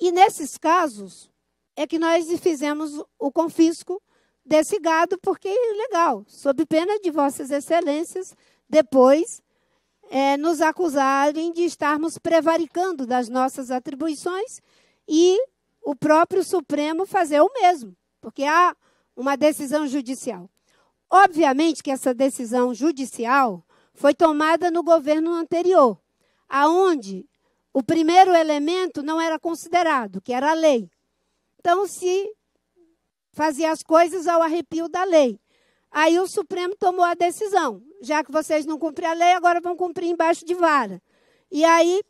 E nesses casos é que nós fizemos o confisco desse gado, porque é legal, sob pena de vossas excelências, depois é, nos acusarem de estarmos prevaricando das nossas atribuições e o próprio Supremo fazer o mesmo, porque há uma decisão judicial. Obviamente que essa decisão judicial foi tomada no governo anterior, aonde o primeiro elemento não era considerado, que era a lei. Então se fazia as coisas ao arrepio da lei. Aí o Supremo tomou a decisão, já que vocês não cumpriram a lei, agora vão cumprir embaixo de vara. E aí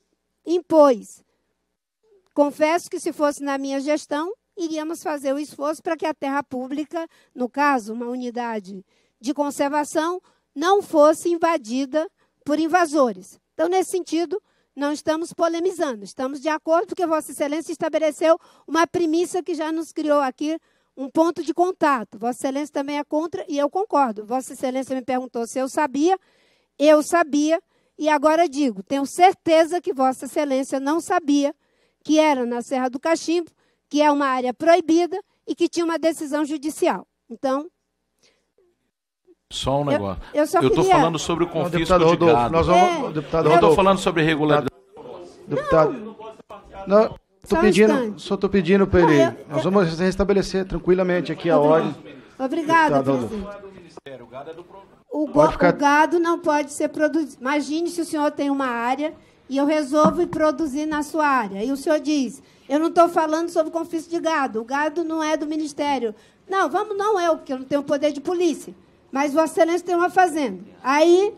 impôs. Confesso que se fosse na minha gestão, iríamos fazer o esforço para que a terra pública, no caso, uma unidade de conservação, não fosse invadida por invasores. Então, nesse sentido, não estamos polemizando, estamos de acordo porque Vossa Excelência estabeleceu uma premissa que já nos criou aqui um ponto de contato. Vossa Excelência também é contra e eu concordo. Vossa Excelência me perguntou se eu sabia, eu sabia e agora digo, tenho certeza que Vossa Excelência não sabia que era na Serra do Cachimbo, que é uma área proibida e que tinha uma decisão judicial. Então, só um negócio. Eu estou queria... falando sobre o confisco não, de gado. Nós vamos, é, deputado eu estou falando sobre regularidade. Deputado. Não. não tô só pedindo, um só estou pedindo para ele. Eu, nós eu... vamos restabelecer tranquilamente aqui a ordem. Obrigada, presidente. É o, go, é ficar... o gado não pode ser produzido. Imagine se o senhor tem uma área e eu resolvo produzir na sua área. E o senhor diz: eu não estou falando sobre confisco de gado, o gado não é do Ministério. Não, vamos, não é, porque eu não tenho poder de polícia mas Vossa Excelência tem uma fazenda. Aí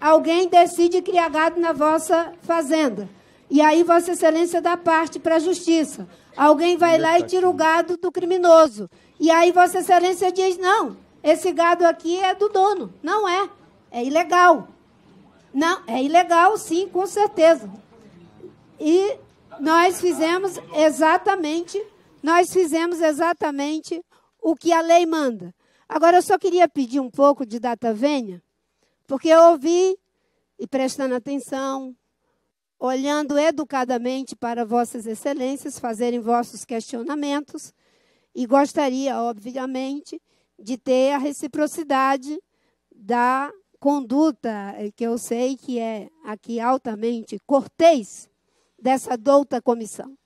alguém decide criar gado na vossa fazenda. E aí Vossa Excelência dá parte para a justiça. Alguém vai lá e tá tira o gado do criminoso. E aí Vossa Excelência diz: não, esse gado aqui é do dono. Não é. É ilegal. Não, é ilegal, sim, com certeza. E nós fizemos exatamente, nós fizemos exatamente o que a lei manda. Agora, eu só queria pedir um pouco de data venha, porque eu ouvi, e prestando atenção, olhando educadamente para Vossas Excelências, fazerem vossos questionamentos, e gostaria, obviamente, de ter a reciprocidade da conduta, eh, que eu sei que é aqui altamente cortês, dessa douta comissão.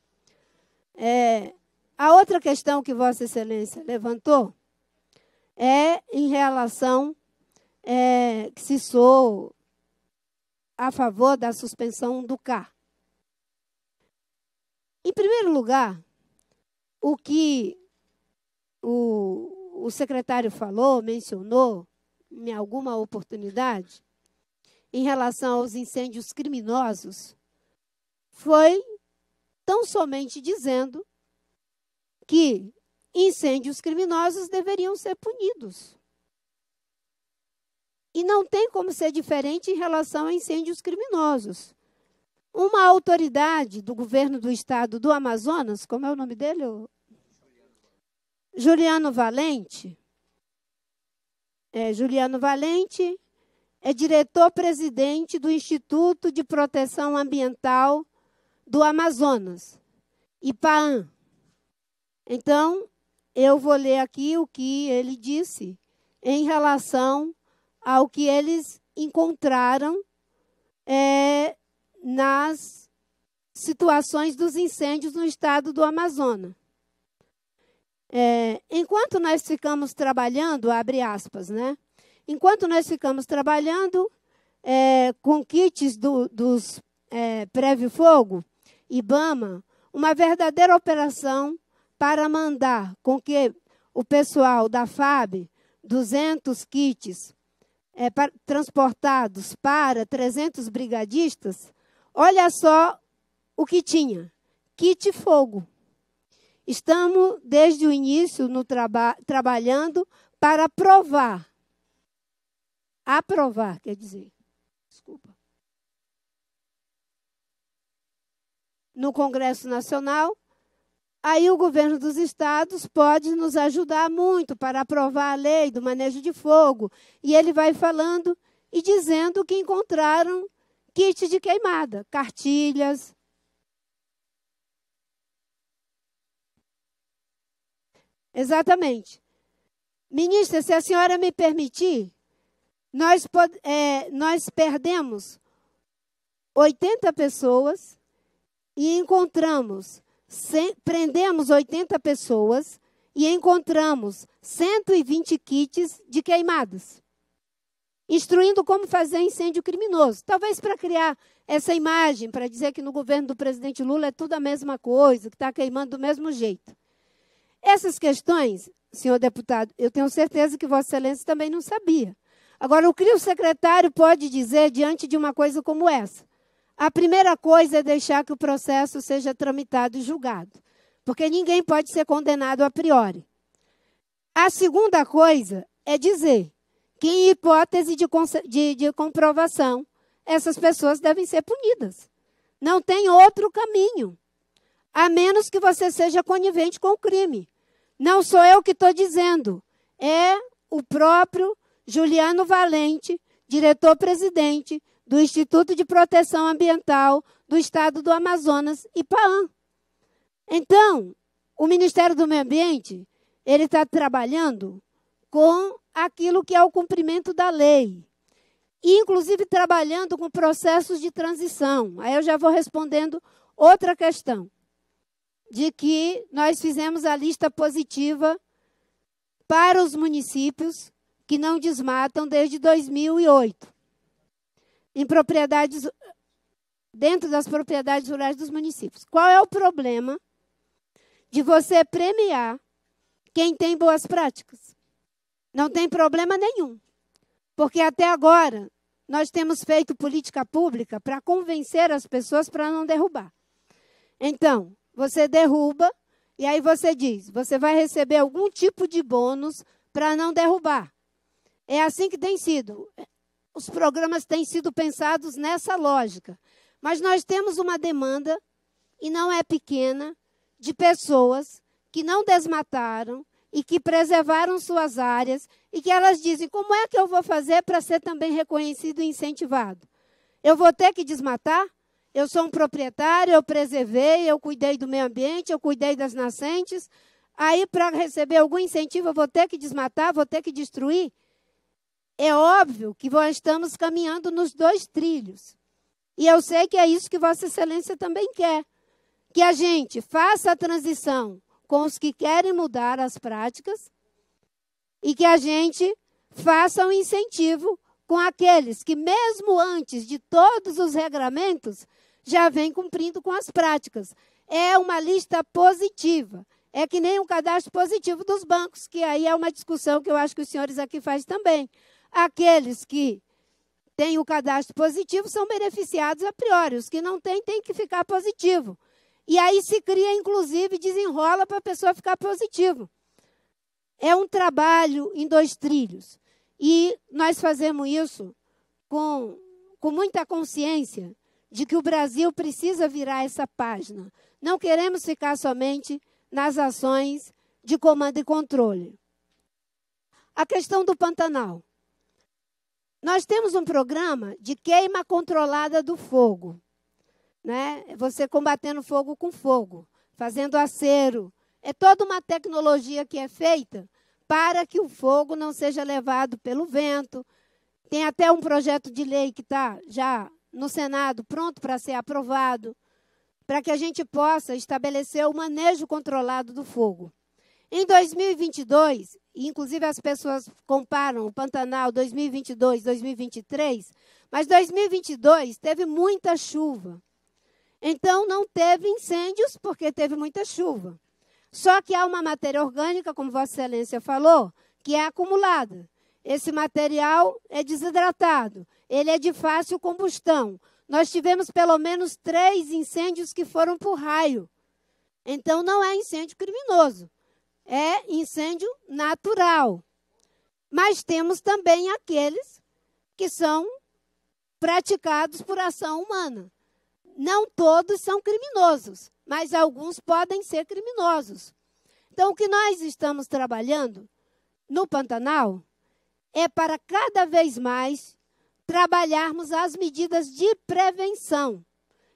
É, a outra questão que Vossa Excelência levantou é em relação é, se sou a favor da suspensão do CAR. Em primeiro lugar, o que o, o secretário falou, mencionou, em alguma oportunidade, em relação aos incêndios criminosos, foi tão somente dizendo que incêndios criminosos deveriam ser punidos. E não tem como ser diferente em relação a incêndios criminosos. Uma autoridade do governo do estado do Amazonas, como é o nome dele? Juliano Valente. É, Juliano Valente é diretor-presidente do Instituto de Proteção Ambiental do Amazonas, IPAAM. Então, eu vou ler aqui o que ele disse em relação ao que eles encontraram é, nas situações dos incêndios no estado do Amazonas. É, enquanto nós ficamos trabalhando, abre aspas, né? Enquanto nós ficamos trabalhando é, com kits do, dos é, prévio fogo, IBAMA, uma verdadeira operação para mandar com que o pessoal da FAB 200 kits é, eh, para, transportados para 300 brigadistas, olha só o que tinha: kit fogo. Estamos, desde o início, no traba trabalhando para provar. Aprovar, quer dizer. Desculpa. No Congresso Nacional, Aí o governo dos estados pode nos ajudar muito para aprovar a lei do manejo de fogo. E ele vai falando e dizendo que encontraram kit de queimada, cartilhas. Exatamente. Ministra, se a senhora me permitir, nós, é, nós perdemos 80 pessoas e encontramos prendemos 80 pessoas e encontramos 120 kits de queimadas, instruindo como fazer incêndio criminoso. Talvez para criar essa imagem, para dizer que no governo do presidente Lula é tudo a mesma coisa, que está queimando do mesmo jeito. Essas questões, senhor deputado, eu tenho certeza que Vossa Excelência também não sabia. Agora, o que o secretário pode dizer diante de uma coisa como essa? a primeira coisa é deixar que o processo seja tramitado e julgado, porque ninguém pode ser condenado a priori. A segunda coisa é dizer que, em hipótese de, de, de comprovação, essas pessoas devem ser punidas. Não tem outro caminho, a menos que você seja conivente com o crime. Não sou eu que estou dizendo, é o próprio Juliano Valente, diretor-presidente do Instituto de Proteção Ambiental do Estado do Amazonas, IPAAM. Então, o Ministério do Meio Ambiente ele está trabalhando com aquilo que é o cumprimento da lei, inclusive trabalhando com processos de transição. Aí eu já vou respondendo outra questão, de que nós fizemos a lista positiva para os municípios que não desmatam desde 2008 em propriedades dentro das propriedades rurais dos municípios. Qual é o problema de você premiar quem tem boas práticas? Não tem problema nenhum. Porque até agora nós temos feito política pública para convencer as pessoas para não derrubar. Então, você derruba e aí você diz, você vai receber algum tipo de bônus para não derrubar. É assim que tem sido. Os programas têm sido pensados nessa lógica. Mas nós temos uma demanda, e não é pequena, de pessoas que não desmataram e que preservaram suas áreas e que elas dizem: como é que eu vou fazer para ser também reconhecido e incentivado? Eu vou ter que desmatar? Eu sou um proprietário, eu preservei, eu cuidei do meio ambiente, eu cuidei das nascentes. Aí, para receber algum incentivo, eu vou ter que desmatar, vou ter que destruir? É óbvio que nós estamos caminhando nos dois trilhos. E eu sei que é isso que Vossa Excelência também quer. Que a gente faça a transição com os que querem mudar as práticas e que a gente faça um incentivo com aqueles que, mesmo antes de todos os regramentos, já vem cumprindo com as práticas. É uma lista positiva. É que nem um cadastro positivo dos bancos, que aí é uma discussão que eu acho que os senhores aqui fazem também. Aqueles que têm o cadastro positivo são beneficiados a priori, os que não têm, têm que ficar positivo. E aí se cria, inclusive, desenrola para a pessoa ficar positivo. É um trabalho em dois trilhos. E nós fazemos isso com, com muita consciência de que o Brasil precisa virar essa página. Não queremos ficar somente nas ações de comando e controle. A questão do Pantanal. Nós temos um programa de queima controlada do fogo. Né? Você combatendo fogo com fogo, fazendo acero. É toda uma tecnologia que é feita para que o fogo não seja levado pelo vento. Tem até um projeto de lei que está já no Senado pronto para ser aprovado, para que a gente possa estabelecer o manejo controlado do fogo. Em 2022, inclusive as pessoas comparam o Pantanal 2022, 2023, mas 2022 teve muita chuva. Então não teve incêndios porque teve muita chuva. Só que há uma matéria orgânica, como Vossa Excelência falou, que é acumulada. Esse material é desidratado, ele é de fácil combustão. Nós tivemos pelo menos três incêndios que foram por raio. Então, não é incêndio criminoso é incêndio natural. Mas temos também aqueles que são praticados por ação humana. Não todos são criminosos, mas alguns podem ser criminosos. Então, o que nós estamos trabalhando no Pantanal é para cada vez mais trabalharmos as medidas de prevenção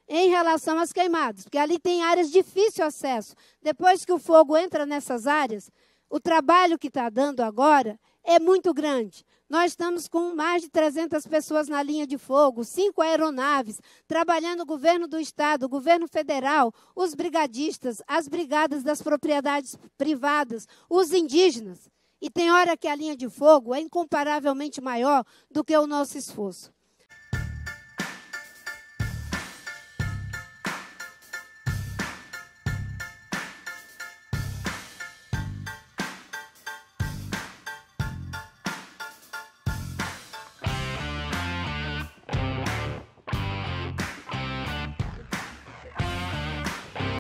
em relação às queimadas, porque ali tem áreas de difícil acesso. Depois que o fogo entra nessas áreas, o trabalho que está dando agora é muito grande. Nós estamos com mais de 300 pessoas na linha de fogo, cinco aeronaves, trabalhando o governo do estado, o governo federal, os brigadistas, as brigadas das propriedades privadas, os indígenas. E tem hora que a linha de fogo é incomparavelmente maior do que o nosso esforço.